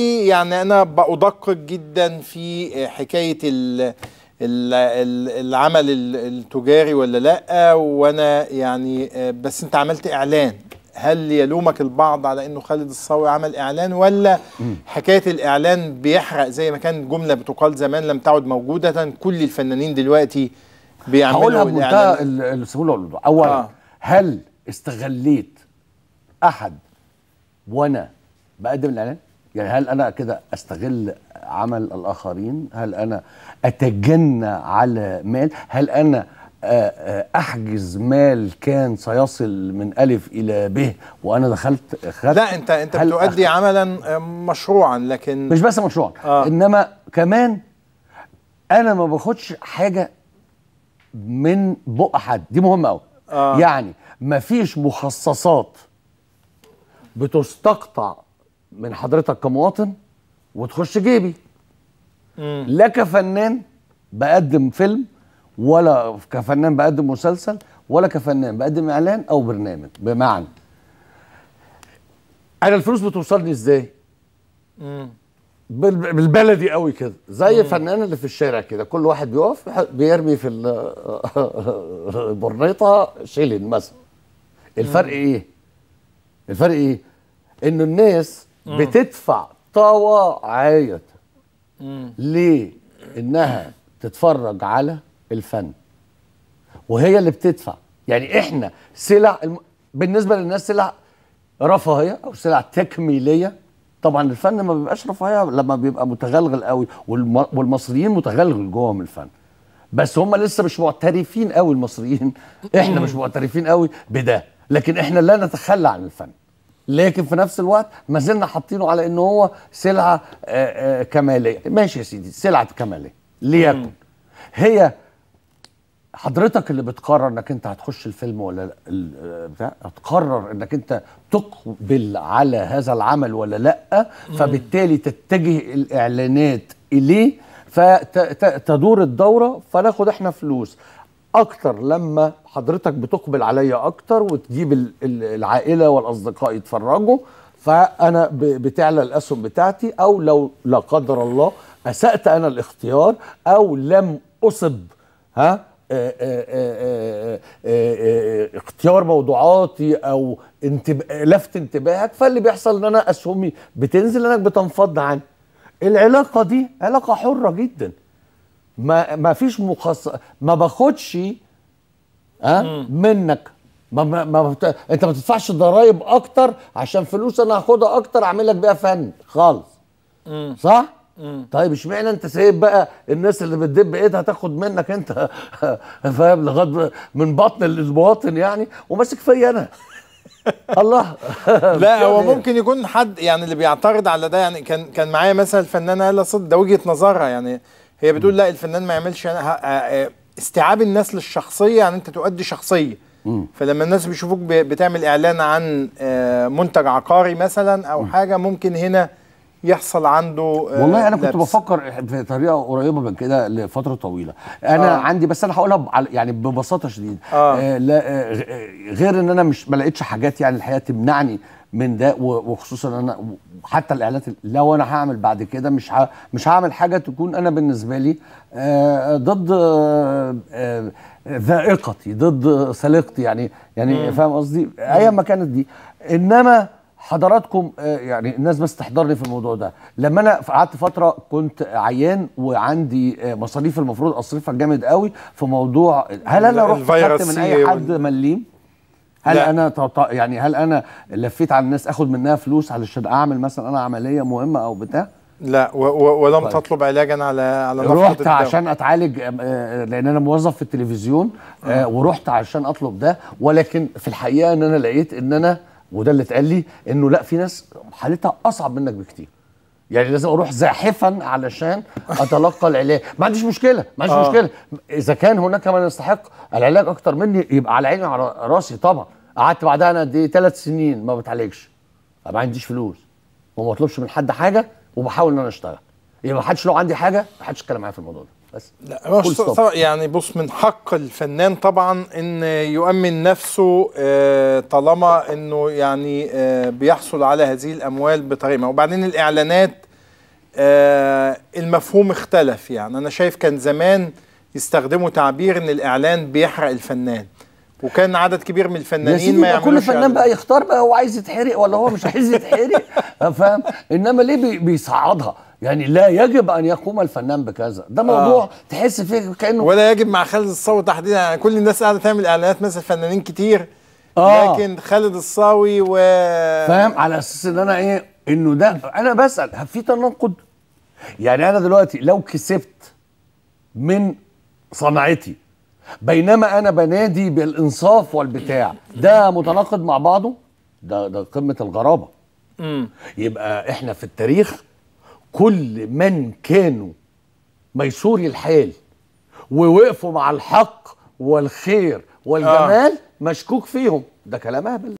يعني انا بادقق جدا في آه، حكايه العمل التجاري ولا لا وانا يعني آه، بس انت عملت اعلان هل يلومك البعض على انه خالد الصاوي عمل اعلان ولا حكايه الاعلان بيحرق زي ما كان جمله بتقال زمان لم تعد موجوده كل الفنانين دلوقتي بيعملوا هقولها بمنتهى السهوله اولا آه. هل استغليت احد وانا بقدم الاعلان يعني هل انا كده استغل عمل الاخرين هل انا اتجنى على مال هل انا آه، آه، احجز مال كان سيصل من الف الى ب وانا دخلت لا انت انت بتؤدي أخ... عملا آه، مشروعا لكن مش بس مشروعا آه. انما كمان انا ما باخدش حاجه من بق حد دي مهمه قوي آه. يعني فيش مخصصات بتستقطع من حضرتك كمواطن وتخش جيبي مم. لا كفنان بقدم فيلم ولا كفنان بقدم مسلسل ولا كفنان بقدم اعلان او برنامج بمعنى انا الفلوس بتوصلني ازاي مم. بالبلدي قوي كده زي الفنان اللي في الشارع كده كل واحد بيقف بيرمي في البرنيطه شيلين مثلا الفرق مم. ايه الفرق ايه ان الناس بتدفع طواعية ليه؟ انها تتفرج على الفن وهي اللي بتدفع يعني احنا سلع الم... بالنسبه للناس سلع رفاهيه او سلع تكميليه طبعا الفن ما بيبقاش رفاهيه لما بيبقى متغلغل قوي والم... والمصريين متغلغل من الفن بس هم لسه مش معترفين قوي المصريين احنا مش معترفين قوي بده لكن احنا لا نتخلى عن الفن لكن في نفس الوقت ما زلنا حاطينه على ان هو سلعه آه، آه، كماليه ماشي يا سيدي سلعه كماليه ليكن هي حضرتك اللي بتقرر انك انت هتخش الفيلم ولا لا آه، هتقرر انك انت تقبل على هذا العمل ولا لا فبالتالي تتجه الاعلانات اليه فتدور الدوره فناخد احنا فلوس اكتر لما حضرتك بتقبل عليا اكتر وتجيب العائله والاصدقاء يتفرجوا فانا بتعلى الاسهم بتاعتي او لو لا قدر الله اسات انا الاختيار او لم اصب ها اختيار موضوعاتي او لفت انتباهك فاللي بيحصل ان انا اسهمي بتنزل انك بتنفض عني العلاقه دي علاقه حره جدا ما ما فيش مخصص ما باخدش ها منك ما ما, ما بت... انت ما تدفعش ضرايب اكتر عشان فلوس انا هاخدها اكتر اعمل لك بيها فن خالص مم. صح مم. طيب اشمعنى انت سايب بقى الناس اللي بتدب ايدها تاخد منك انت فاهم لغايه من بطن المواطن يعني وماسك فيا انا الله لا هو يعني ممكن يكون حد يعني اللي بيعترض على ده يعني كان كان معايا مثلا الفنانه لا صد ده وجهه نظرها يعني هي بتقول لا الفنان ما يعملش انا آه، آه، استيعاب الناس للشخصيه يعني انت تؤدي شخصيه فلما الناس بيشوفوك بتعمل اعلان عن آه، منتج عقاري مثلا او حاجه ممكن هنا يحصل عنده والله انا كنت بفكر في طريقه قريبه من كده لفتره طويله انا آه. عندي بس انا هقولها يعني ببساطه شديده آه. آه لا آه غير ان انا مش ما لقيتش حاجات يعني الحقيقه تمنعني من ده وخصوصا انا حتى الاعلانات لو انا هعمل بعد كده مش مش هعمل حاجه تكون انا بالنسبه لي آه، ضد آه، ذائقتي ضد سلقتي يعني يعني فاهم قصدي ايا ما كانت دي انما حضراتكم آه، يعني الناس بس تحضرني في الموضوع ده لما انا قعدت فتره كنت عيان وعندي مصاريف المفروض اصرفها جامد قوي في موضوع هل انا رحت خدت من اي حد مليم هل لا. انا تط... يعني هل انا لفيت على الناس اخد منها فلوس علشان اعمل مثلا انا عمليه مهمه او بتاع لا و... و... ولم طيب. تطلب علاجا على على رحت الدولة. عشان اتعالج آه، لان انا موظف في التلفزيون آه، آه. ورحت عشان اطلب ده ولكن في الحقيقه ان انا لقيت ان انا وده اللي اتقال لي انه لا في ناس حالتها اصعب منك بكتير يعني لازم اروح زاحفا علشان اتلقى العلاج ما عنديش مشكله ما عنديش آه. مشكله اذا كان هناك من يستحق العلاج اكتر مني يبقى على عيني وعلى راسي طبعا قعدت بعدها انا قد ايه ثلاث سنين ما بتعالجش ما عنديش فلوس وما بطلبش من حد حاجه وبحاول ان انا اشتغل يبقى إيه، ما حدش لو عندي حاجه ما حدش اتكلم معايا في الموضوع ده بس لا يعني بص من حق الفنان طبعا ان يؤمن نفسه آه، طالما انه يعني آه، بيحصل على هذه الاموال بطريقه ما وبعدين الاعلانات آه، المفهوم اختلف يعني انا شايف كان زمان يستخدموا تعبير ان الاعلان بيحرق الفنان وكان عدد كبير من الفنانين ما يعملوش كل فنان يعني. بقى يختار بقى هو عايز يتحرق ولا هو مش عايز يتحرق فاهم انما ليه بيصعدها يعني لا يجب ان يقوم الفنان بكذا ده موضوع آه. تحس فيه كانه ولا يجب مع خالد الصاوي تحديدا يعني كل الناس قاعده تعمل اعلانات مثلا فنانين كتير آه. لكن خالد الصاوي و فاهم على اساس ان انا ايه انه ده انا بسال في تناقض يعني انا دلوقتي لو كسبت من صنعتي بينما انا بنادي بالانصاف والبتاع ده متناقض مع بعضه ده ده قمه الغرابه مم. يبقى احنا في التاريخ كل من كانوا ميسوري الحال ووقفوا مع الحق والخير والجمال آه. مشكوك فيهم ده كلام اهبل